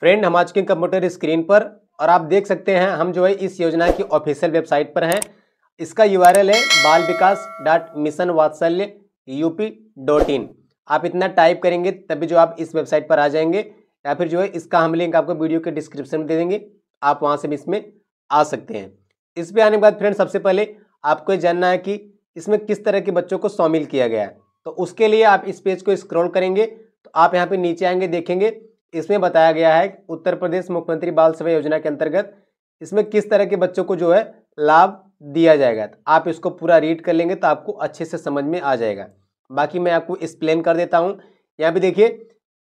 friend हम आज के कंप्यूटर स्क्रीन पर और आप देख सकते हैं हम जो है इस योजना की ऑफिशियल वेबसाइट पर हैं इसका यू है Bal Vikas dot mission Vatsalya UP dot in आप इतना टाइप करेंगे तभी जो आप इस वेबसाइट पर आ जाएंगे या फिर जो है इसका हम लिंक आपको वीडियो के डिस्क्रिप्शन में दे देंगे आप वहाँ से भी इसमें आ सकते हैं इस पर आने के बाद फ्रेंड सबसे पहले आपको ये जानना है कि इसमें किस तरह के बच्चों को शामिल किया गया है तो उसके लिए आप इस पेज को स्क्रॉल करेंगे तो आप यहाँ पे नीचे आएंगे देखेंगे इसमें बताया गया है उत्तर प्रदेश मुख्यमंत्री बाल सेवा योजना के अंतर्गत इसमें किस तरह के बच्चों को जो है लाभ दिया जाएगा तो आप इसको पूरा रीड कर लेंगे तो आपको अच्छे से समझ में आ जाएगा बाकी मैं आपको एक्सप्लेन कर देता हूँ यहाँ पे देखिए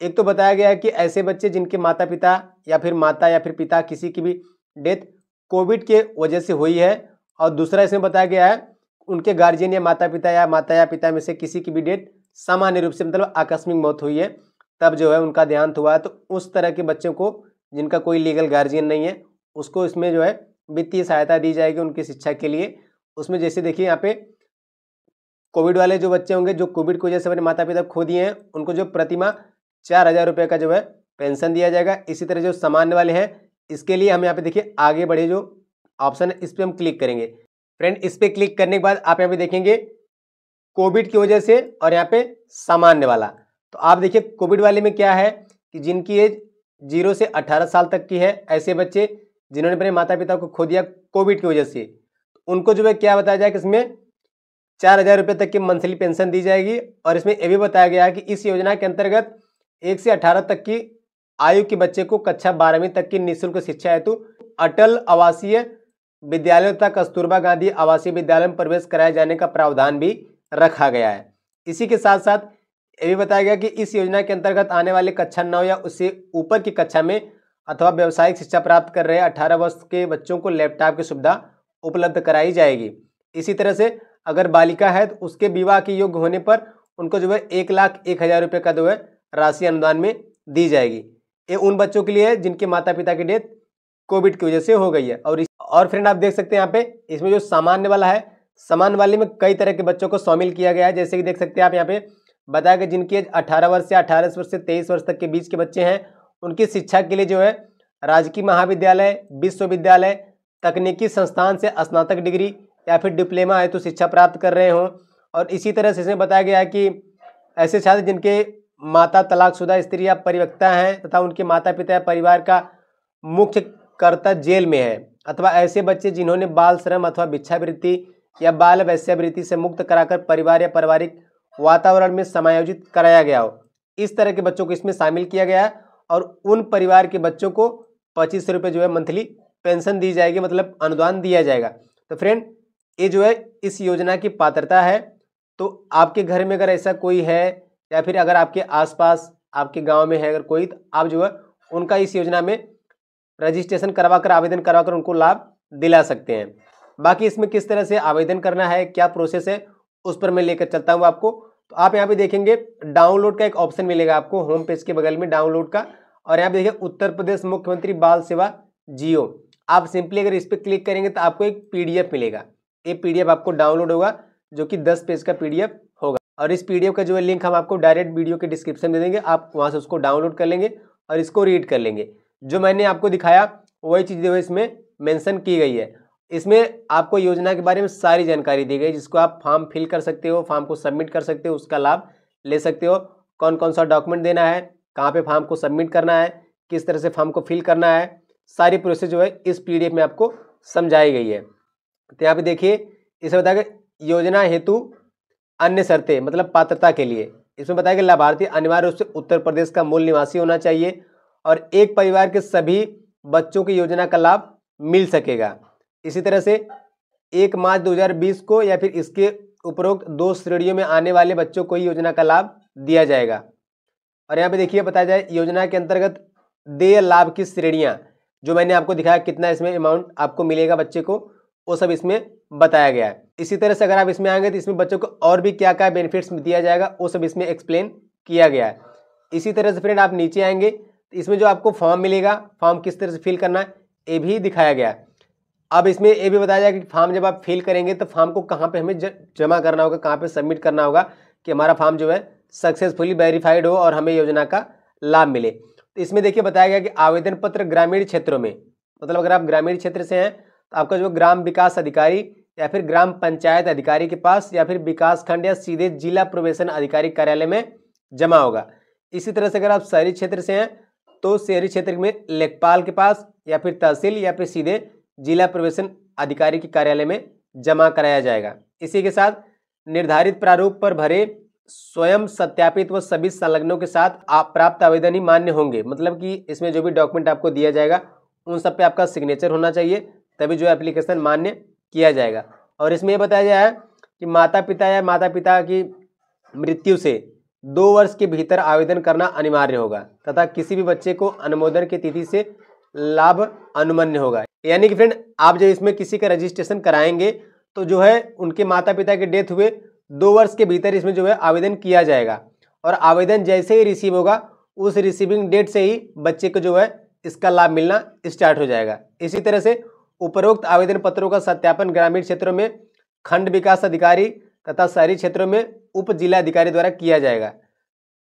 एक तो बताया गया है कि ऐसे बच्चे जिनके माता पिता या फिर माता या फिर पिता किसी की भी डेथ कोविड के वजह से हुई है और दूसरा इसमें बताया गया है उनके गार्जियन या माता पिता या माता या पिता में से किसी की भी डेथ सामान्य रूप से मतलब आकस्मिक मौत हुई है तब जो है उनका देहांत हुआ है तो उस तरह के बच्चों को जिनका कोई लीगल गार्जियन नहीं है उसको इसमें जो है वित्तीय सहायता दी जाएगी उनकी शिक्षा के लिए उसमें जैसे देखिए यहाँ पे कोविड वाले जो बच्चे होंगे जो कोविड की वजह से अपने माता पिता खो दिए हैं उनको जो प्रतिमा चार हज़ार रुपये का जो है पेंशन दिया जाएगा इसी तरह जो सामान्य वाले हैं इसके लिए हम यहाँ पे देखिए आगे बढ़े जो ऑप्शन है इस पर हम क्लिक करेंगे फ्रेंड इस पर क्लिक करने के बाद आप यहाँ पे देखेंगे कोविड की वजह से और यहाँ पे सामान्य वाला तो आप देखिए कोविड वाले में क्या है कि जिनकी एज जीरो से अठारह साल तक की है ऐसे बच्चे जिन्होंने अपने माता पिता को खो दिया कोविड की वजह से तो उनको जो है क्या बताया जाए कि इसमें चार हज़ार रुपये तक की मंथली पेंशन दी जाएगी और इसमें यह भी बताया गया है कि इस योजना के अंतर्गत एक से अठारह तक की आयु के बच्चे को कक्षा बारहवीं तक की निःशुल्क शिक्षा हेतु अटल आवासीय विद्यालय तथा कस्तूरबा गांधी आवासीय विद्यालय में प्रवेश कराए जाने का प्रावधान भी रखा गया है इसी के साथ साथ ये भी बताया गया कि इस योजना के अंतर्गत आने वाले कक्षा नौ या उससे ऊपर की कक्षा में अथवा व्यावसायिक शिक्षा प्राप्त कर रहे अठारह वर्ष के बच्चों को लैपटॉप की सुविधा उपलब्ध कराई जाएगी इसी तरह से अगर बालिका है तो उसके विवाह के योग्य होने पर उनको जो है एक लाख एक हज़ार रुपये का जो है राशि अनुदान में दी जाएगी ये उन बच्चों के लिए है जिनके माता पिता की डेथ कोविड की वजह से हो गई है और और फ्रेंड आप देख सकते हैं यहाँ पे इसमें जो सामान्य वाला है सामान्य वाले में कई तरह के बच्चों को शामिल किया गया है जैसे कि देख सकते हैं आप यहाँ पे बताया जिनकी जिनके अठारह वर्ष से अठारह वर्ष से तेईस वर्ष तक के बीच के बच्चे हैं उनकी शिक्षा के लिए जो है राजकीय महाविद्यालय विश्वविद्यालय तकनीकी संस्थान से स्नातक डिग्री या फिर डिप्लोमा है तो शिक्षा प्राप्त कर रहे हों और इसी तरह से इसमें बताया गया है कि ऐसे छात्र जिनके माता तलाकशुदा स्त्री या परिवक्ता हैं तथा उनके माता पिता या परिवार का मुख्य कर्ता जेल में है अथवा ऐसे बच्चे जिन्होंने बाल श्रम अथवा भिक्षावृत्ति या बाल वैश्यावृत्ति से मुक्त कराकर परिवार या पारिवारिक वातावरण में समायोजित कराया गया हो इस तरह के बच्चों को इसमें शामिल किया गया है और उन परिवार के बच्चों को पच्चीस सौ रुपये जो है मंथली पेंशन दी जाएगी मतलब अनुदान दिया जाएगा तो फ्रेंड ये जो है इस योजना की पात्रता है तो आपके घर में अगर ऐसा कोई है या फिर अगर आपके आसपास आपके गांव में है अगर कोई तो आप जो है उनका इस योजना में रजिस्ट्रेशन करवा कर आवेदन करवा कर उनको लाभ दिला सकते हैं बाकी इसमें किस तरह से आवेदन करना है क्या प्रोसेस है उस पर मैं लेकर चलता हूँ आपको तो आप यहाँ पे देखेंगे डाउनलोड का एक ऑप्शन मिलेगा आपको होम पेज के बगल में डाउनलोड का और यहाँ पे देखिए उत्तर प्रदेश मुख्यमंत्री बाल सेवा जियो आप सिंपली अगर इस पर क्लिक करेंगे तो आपको एक पीडीएफ मिलेगा ये पीडीएफ आपको डाउनलोड होगा जो कि दस पेज का पीडीएफ होगा और इस पीडीएफ का जो है लिंक हम आपको डायरेक्ट वीडियो के डिस्क्रिप्शन में दे देंगे आप वहाँ से उसको डाउनलोड कर लेंगे और इसको रीड कर लेंगे जो मैंने आपको दिखाया वही जो इसमें मैंसन की गई है इसमें आपको योजना के बारे में सारी जानकारी दी गई जिसको आप फॉर्म फिल कर सकते हो फॉर्म को सबमिट कर सकते हो उसका लाभ ले सकते हो कौन कौन सा डॉक्यूमेंट देना है कहाँ पे फॉर्म को सबमिट करना है किस तरह से फॉर्म को फिल करना है सारी प्रोसेस जो है इस पीडीएफ में आपको समझाई गई है तो यहाँ पे देखिए इसमें बताया गया योजना हेतु अन्य शर्तें मतलब पात्रता के लिए इसमें बताया गया लाभार्थी अनिवार्य रूप से उत्तर प्रदेश का मूल निवासी होना चाहिए और एक परिवार के सभी बच्चों की योजना का लाभ मिल सकेगा इसी तरह से एक मार्च 2020 को या फिर इसके उपरोक्त दो श्रेणियों में आने वाले बच्चों को ही योजना का लाभ दिया जाएगा और यहाँ पे देखिए बताया जाए योजना के अंतर्गत देय लाभ की श्रेणियाँ जो मैंने आपको दिखाया कितना इसमें अमाउंट आपको मिलेगा बच्चे को वो सब इसमें बताया गया है इसी तरह से अगर आप इसमें आएंगे तो इसमें बच्चों को और भी क्या क्या बेनिफिट्स दिया जाएगा वो सब इसमें एक्सप्लेन किया गया है इसी तरह से फ्रेंड आप नीचे आएंगे तो इसमें जो आपको फॉर्म मिलेगा फॉर्म किस तरह से फिल करना है ये भी दिखाया गया है अब इसमें ये भी बताया जाएगा कि फॉर्म जब आप फिल करेंगे तो फॉर्म को कहाँ पे हमें जमा करना होगा कहाँ पे सबमिट करना होगा कि हमारा फॉर्म जो है सक्सेसफुली वेरीफाइड हो और हमें योजना का लाभ मिले तो इसमें देखिए बताया गया कि आवेदन पत्र ग्रामीण क्षेत्रों में मतलब अगर आप ग्रामीण क्षेत्र से हैं तो आपका जो ग्राम विकास अधिकारी या फिर ग्राम पंचायत अधिकारी के पास या फिर विकास खंड या सीधे जिला प्रवेशन अधिकारी कार्यालय में जमा होगा इसी तरह से अगर आप शहरी क्षेत्र से हैं तो शहरी क्षेत्र में लेखपाल के पास या फिर तहसील या फिर सीधे जिला प्रवेशन अधिकारी के कार्यालय में जमा कराया जाएगा इसी के साथ निर्धारित प्रारूप पर भरे स्वयं सत्यापित व सभी संलग्नों के साथ आप प्राप्त आवेदन ही मान्य होंगे मतलब कि इसमें जो भी डॉक्यूमेंट आपको दिया जाएगा उन सब पे आपका सिग्नेचर होना चाहिए तभी जो एप्लीकेशन मान्य किया जाएगा और इसमें यह बताया जाए कि माता पिता या माता पिता की मृत्यु से दो वर्ष के भीतर आवेदन करना अनिवार्य होगा तथा किसी भी बच्चे को अनुमोदन की तिथि से लाभ अनुमन्य होगा यानी कि फ्रेंड आप जब इसमें किसी का रजिस्ट्रेशन कराएंगे तो जो है उनके माता पिता के डेथ हुए दो वर्ष के भीतर इसमें जो है आवेदन किया जाएगा और आवेदन जैसे ही रिसीव होगा उस रिसीविंग डेट से ही बच्चे को जो है इसका लाभ मिलना स्टार्ट हो जाएगा इसी तरह से उपरोक्त आवेदन पत्रों का सत्यापन ग्रामीण क्षेत्रों में खंड विकास अधिकारी तथा शहरी क्षेत्रों में उप जिलाधिकारी द्वारा किया जाएगा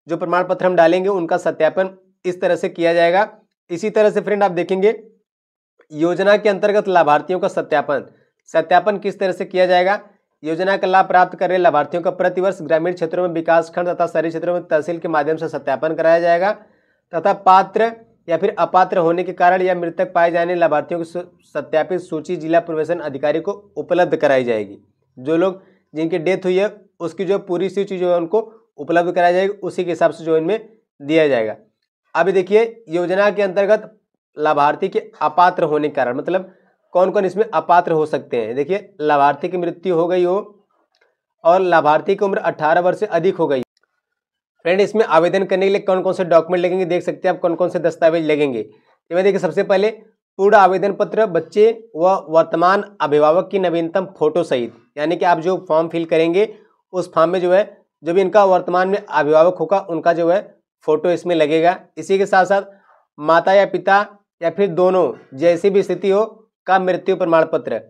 जो प्रमाण पत्र हम डालेंगे उनका सत्यापन इस तरह से किया जाएगा इसी तरह से फ्रेंड आप देखेंगे योजना के अंतर्गत लाभार्थियों का सत्यापन सत्यापन किस तरह से किया जाएगा योजना का लाभ प्राप्त कर रहे लाभार्थियों का प्रतिवर्ष ग्रामीण क्षेत्रों में विकास खंड तथा शहरी क्षेत्रों में तहसील के माध्यम से सत्यापन कराया जाएगा तथा पात्र या फिर अपात्र होने के कारण या मृतक पाए जाने लाभार्थियों की सत्यापित सूची जिला प्रवेशन अधिकारी को उपलब्ध कराई जाएगी जो लोग जिनकी डेथ हुई है उसकी जो पूरी सूची जो है उनको उपलब्ध कराई जाएगी उसी के हिसाब से जो इनमें दिया जाएगा अभी देखिए योजना के अंतर्गत लाभार्थी के अपात्र होने के कारण मतलब कौन कौन इसमें अपात्र हो सकते हैं देखिए लाभार्थी की मृत्यु हो गई हो और लाभार्थी की उम्र अट्ठारह वर्ष से अधिक हो गई फ्रेंड इसमें आवेदन करने के लिए कौन कौन से डॉक्यूमेंट लगेंगे देख सकते हैं आप कौन कौन से दस्तावेज लगेंगे मैं देखिए सबसे पहले पूर्ण आवेदन पत्र बच्चे व वर्तमान अभिभावक की नवीनतम फोटो सहित यानी कि आप जो फॉर्म फिल करेंगे उस फॉर्म में जो है जो भी इनका वर्तमान में अभिभावक होगा उनका जो है फोटो इसमें लगेगा इसी के साथ साथ माता या पिता या फिर दोनों जैसी भी स्थिति हो का मृत्यु प्रमाण पत्र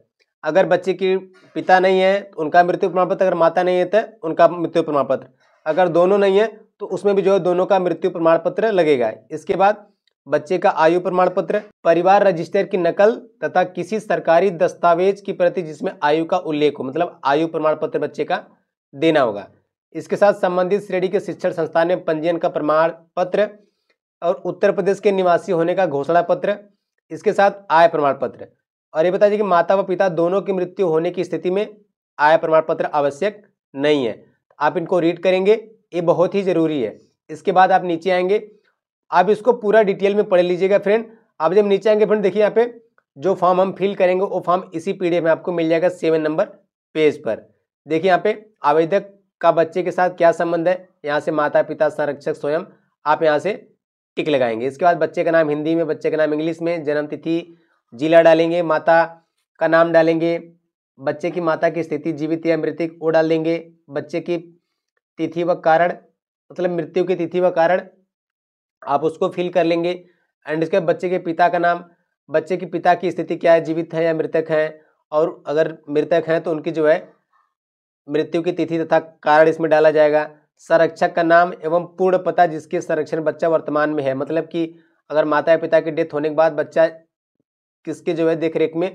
अगर बच्चे की पिता नहीं है तो उनका मृत्यु प्रमाण पत्र अगर माता नहीं है तो उनका मृत्यु प्रमाण पत्र अगर दोनों नहीं है तो उसमें भी जो है दोनों का मृत्यु प्रमाण पत्र लगेगा इसके बाद बच्चे का आयु प्रमाण पत्र परिवार रजिस्टर की नकल तथा किसी सरकारी दस्तावेज की प्रति जिसमें आयु का उल्लेख हो मतलब आयु प्रमाण पत्र बच्चे का देना होगा इसके साथ संबंधित श्रेणी के शिक्षण संस्थान में पंजीयन का प्रमाण पत्र और उत्तर प्रदेश के निवासी होने का घोषणा पत्र इसके साथ आय प्रमाण पत्र और ये बता कि माता व पिता दोनों की मृत्यु होने की स्थिति में आय प्रमाण पत्र आवश्यक नहीं है आप इनको रीड करेंगे ये बहुत ही ज़रूरी है इसके बाद आप नीचे आएंगे आप इसको पूरा डिटेल में पढ़ लीजिएगा फ्रेंड आप जब नीचे आएंगे फ्रेंड देखिए यहाँ पे जो फॉर्म हम फिल करेंगे वो फॉर्म इसी पी में आपको मिल जाएगा सेवन नंबर पेज पर देखिए यहाँ पे आवेदक का बच्चे के साथ क्या संबंध है यहाँ से माता पिता संरक्षक स्वयं आप यहाँ से टिक लगाएंगे इसके बाद बच्चे का नाम हिंदी में बच्चे का नाम इंग्लिश में जन्म तिथि जिला डालेंगे माता का नाम डालेंगे बच्चे की माता की स्थिति जीवित या मृतिक वो डाल देंगे बच्चे की तिथि व कारण मतलब मृत्यु की तिथि व कारण आप उसको फिल कर लेंगे एंड इसके बच्चे के पिता का नाम बच्चे की पिता की स्थिति क्या है जीवित है या मृतक हैं और अगर मृतक हैं तो उनकी जो है मृत्यु की तिथि तथा कारण इसमें डाला जाएगा संरक्षक का नाम एवं पूर्ण पता जिसके संरक्षण बच्चा वर्तमान में है मतलब कि अगर माता या पिता की डेथ होने के बाद बच्चा किसके जो है देख रेख में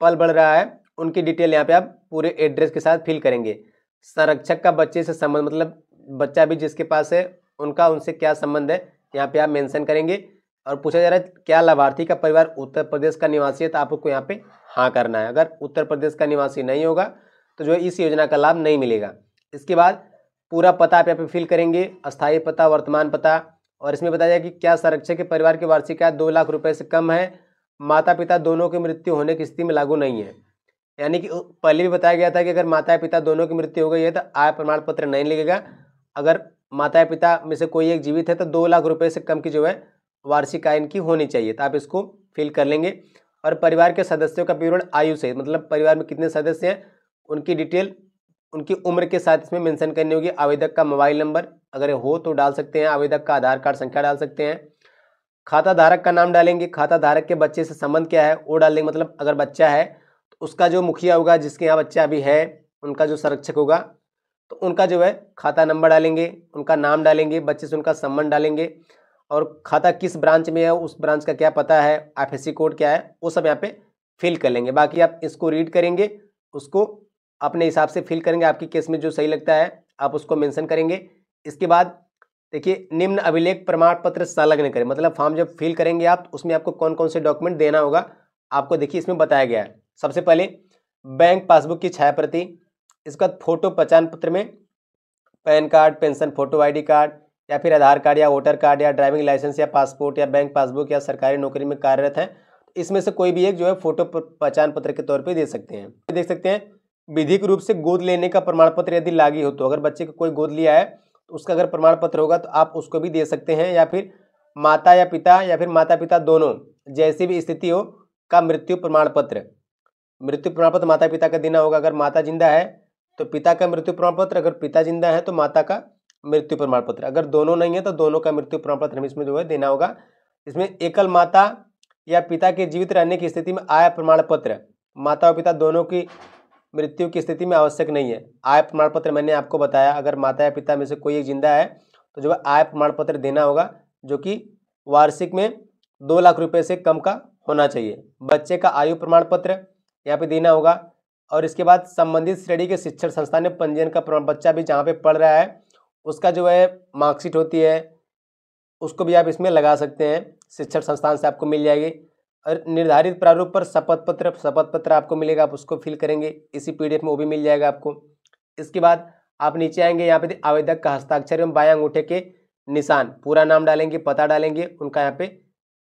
पल बढ़ रहा है उनकी डिटेल यहाँ पे आप पूरे एड्रेस के साथ फिल करेंगे संरक्षक का बच्चे से संबंध मतलब बच्चा भी जिसके पास है उनका उनसे क्या संबंध है यहाँ पे आप मेंशन करेंगे और पूछा जा रहा है क्या लाभार्थी का परिवार उत्तर प्रदेश का निवासी है तो आपको यहाँ पे हाँ करना है अगर उत्तर प्रदेश का निवासी नहीं होगा तो जो है इस योजना का लाभ नहीं मिलेगा इसके बाद पूरा पता आप यहाँ पे फिल करेंगे स्थायी पता वर्तमान पता और इसमें बताया जाए कि क्या संरक्षक के परिवार की वार्षिक आय दो लाख रुपए से कम है माता पिता दोनों की मृत्यु होने की स्थिति में लागू नहीं है यानी कि पहले भी बताया गया था कि अगर माता पिता दोनों की मृत्यु हो गई है तो आय प्रमाण पत्र नहीं लगेगा अगर माता पिता में से कोई एक जीवित है तो दो लाख रुपये से कम की जो है वार्षिक आय इनकी होनी चाहिए तो आप इसको फिल कर लेंगे और परिवार के सदस्यों का विवरण आयु से मतलब परिवार में कितने सदस्य हैं उनकी डिटेल उनकी उम्र के साथ इसमें मेंशन करनी होगी आवेदक का मोबाइल नंबर अगर हो तो डाल सकते हैं आवेदक का आधार कार्ड संख्या डाल सकते हैं खाता धारक का नाम डालेंगे खाता धारक के बच्चे से संबंध क्या है वो डाल देंगे मतलब अगर बच्चा है तो उसका जो मुखिया होगा जिसके यहाँ बच्चा अभी है उनका जो संरक्षक होगा तो उनका जो है खाता नंबर डालेंगे उनका नाम डालेंगे बच्चे से उनका संबंध डालेंगे और खाता किस ब्रांच में है उस ब्रांच का क्या पता है आई कोड क्या है वो सब यहाँ पे फिल कर लेंगे बाकी आप इसको रीड करेंगे उसको अपने हिसाब से फिल करेंगे आपकी केस में जो सही लगता है आप उसको मेंशन करेंगे इसके बाद देखिए निम्न अभिलेख प्रमाण पत्र संलग्न करें मतलब फॉर्म जब फिल करेंगे आप तो उसमें आपको कौन कौन से डॉक्यूमेंट देना होगा आपको देखिए इसमें बताया गया है सबसे पहले बैंक पासबुक की छाया प्रति इसके बाद फोटो पहचान पत्र में PAN card pension photo ID card या फिर आधार कार्ड या वोटर कार्ड या ड्राइविंग लाइसेंस या पासपोर्ट या बैंक पासबुक या सरकारी नौकरी में कार्यरत हैं इसमें से कोई भी एक जो है फोटो पहचान पत्र के तौर पर दे सकते हैं देख सकते हैं विधिक रूप से गोद लेने का प्रमाण पत्र यदि लागी हो तो अगर बच्चे को कोई गोद लिया है तो उसका अगर प्रमाण पत्र होगा तो आप उसको भी दे सकते हैं या फिर माता या पिता या फिर माता पिता दोनों जैसी भी स्थिति हो का मृत्यु प्रमाण पत्र मृत्यु प्रमाण पत्र माता पिता का देना होगा अगर माता जिंदा है तो पिता का मृत्यु प्रमाण पत्र अगर पिता जिंदा है तो माता का मृत्यु प्रमाण पत्र अगर दोनों नहीं है तो दोनों का मृत्यु प्रमाण पत्र हमें इसमें जो है देना होगा इसमें एकल माता या पिता के जीवित रहने की स्थिति में आया प्रमाण पत्र माता और पिता दोनों की मृत्यु की स्थिति में आवश्यक नहीं है आय प्रमाण पत्र मैंने आपको बताया अगर माता या पिता में से कोई एक जिंदा है तो जो आय प्रमाण पत्र देना होगा जो कि वार्षिक में दो लाख रुपए से कम का होना चाहिए बच्चे का आयु प्रमाण पत्र यहाँ पे देना होगा और इसके बाद संबंधित श्रेणी के शिक्षण संस्थान में पंजीयन का प्रमाण बच्चा भी जहाँ पे पढ़ रहा है उसका जो है मार्कशीट होती है उसको भी आप इसमें लगा सकते हैं शिक्षण संस्थान से आपको मिल जाएगी निर्धारित प्रारूप पर शपथ पत्र शपथ पत्र आपको मिलेगा आप उसको फिल करेंगे इसी पीडीएफ में वो भी मिल जाएगा आपको इसके बाद आप नीचे आएंगे यहाँ पे आवेदक का हस्ताक्षर एवं बाएं अंगूठे के निशान पूरा नाम डालेंगे पता डालेंगे उनका यहाँ पे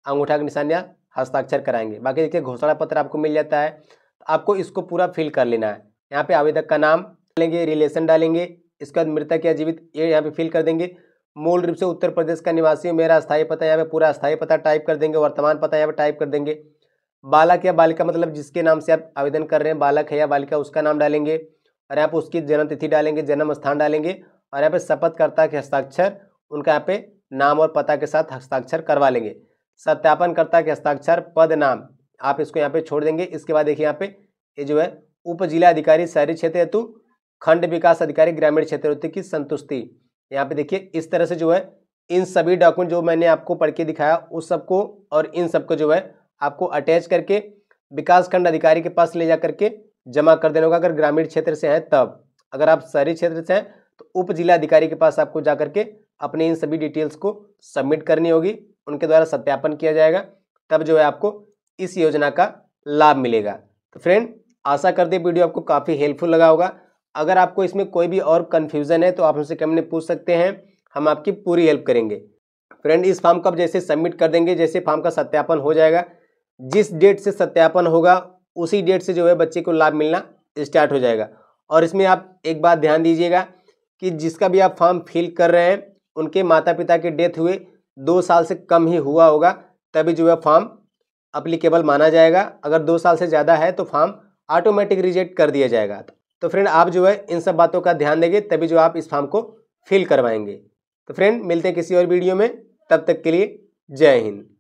अंगूठा का निशान या हस्ताक्षर कराएंगे बाकी देखिए घोषणा पत्र आपको मिल जाता है तो आपको इसको पूरा फिल कर लेना है यहाँ पे आवेदक का नाम डालेंगे रिलेशन डालेंगे इसके बाद मृतक या जीवित ये यहाँ पे फिल कर देंगे मूल रूप से उत्तर प्रदेश का निवासी हूँ मेरा स्थायी पता यहाँ पे पूरा स्थायी पता टाइप कर देंगे वर्तमान पता यहाँ पे टाइप कर देंगे बालक या बालिका मतलब जिसके नाम से आप आवेदन कर रहे हैं बालक है या बालिका उसका नाम डालेंगे और यहाँ पर उसकी जन्म तिथि डालेंगे जन्म स्थान डालेंगे और यहाँ पे शपथकर्ता के हस्ताक्षर उनका यहाँ पे नाम और पता के साथ हस्ताक्षर करवा लेंगे सत्यापनकर्ता के हस्ताक्षर पद नाम आप इसको यहाँ पे छोड़ देंगे इसके बाद देखिए यहाँ पे ये जो है उप जिला अधिकारी शहरी क्षेत्र हेतु खंड विकास अधिकारी ग्रामीण क्षेत्र हेतु की संतुष्टि यहाँ पे देखिए इस तरह से जो है इन सभी डॉक्यूमेंट जो मैंने आपको पढ़ के दिखाया उस सबको और इन सबको जो है आपको अटैच करके विकासखंड अधिकारी के पास ले जा करके जमा कर देना होगा अगर ग्रामीण क्षेत्र से हैं तब अगर आप शहरी क्षेत्र से हैं तो उप जिला अधिकारी के पास आपको जा करके अपने इन सभी डिटेल्स को सबमिट करनी होगी उनके द्वारा सत्यापन किया जाएगा तब जो है आपको इस योजना का लाभ मिलेगा तो फ्रेंड आशा करते वीडियो आपको काफ़ी हेल्पफुल लगा होगा अगर आपको इसमें कोई भी और कन्फ्यूज़न है तो आप हमसे कमेंट पूछ सकते हैं हम आपकी पूरी हेल्प करेंगे फ्रेंड इस फॉर्म का जैसे सबमिट कर देंगे जैसे फॉर्म का सत्यापन हो जाएगा जिस डेट से सत्यापन होगा उसी डेट से जो है बच्चे को लाभ मिलना स्टार्ट हो जाएगा और इसमें आप एक बात ध्यान दीजिएगा कि जिसका भी आप फॉर्म फिल कर रहे हैं उनके माता पिता के डेथ हुए दो साल से कम ही हुआ होगा तभी जो है फॉर्म अप्लीकेबल माना जाएगा अगर दो साल से ज़्यादा है तो फॉर्म ऑटोमेटिक रिजेक्ट कर दिया जाएगा तो तो फ्रेंड आप जो है इन सब बातों का ध्यान देंगे तभी जो आप इस फॉर्म को फिल करवाएंगे तो फ्रेंड मिलते हैं किसी और वीडियो में तब तक के लिए जय हिंद